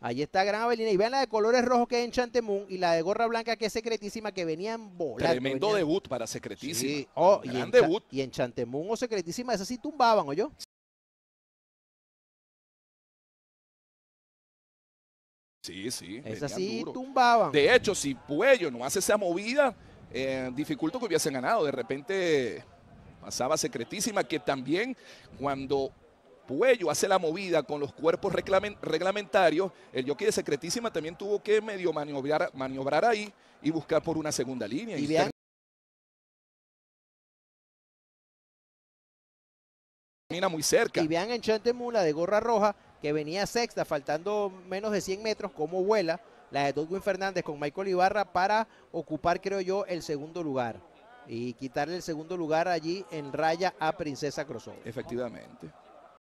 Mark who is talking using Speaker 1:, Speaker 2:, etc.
Speaker 1: Ahí
Speaker 2: está Gran Avelina. Y vean la de colores rojos que es Enchantemoon y la de gorra blanca que es Secretísima, que venían volando. Tremendo debut para Secretísima. Oh, y en debut. o oh, Secretísima, esas sí tumbaban, ¿o yo?
Speaker 1: Sí, sí. Esas sí tumbaban. De hecho, si Puello no hace esa movida, eh, que hubiesen ganado. De repente pasaba Secretísima, que también cuando Puello hace la movida con los cuerpos reglamentarios. El jockey de Secretísima también tuvo que medio maniobrar, maniobrar ahí y buscar por una segunda línea. Y vean.
Speaker 2: en muy cerca. Y vean Mula de gorra roja que venía sexta, faltando menos de 100 metros, como vuela la de Dodwin Fernández con Michael Ibarra para ocupar, creo yo, el segundo lugar y quitarle el segundo lugar allí en raya a Princesa Crossover. Efectivamente.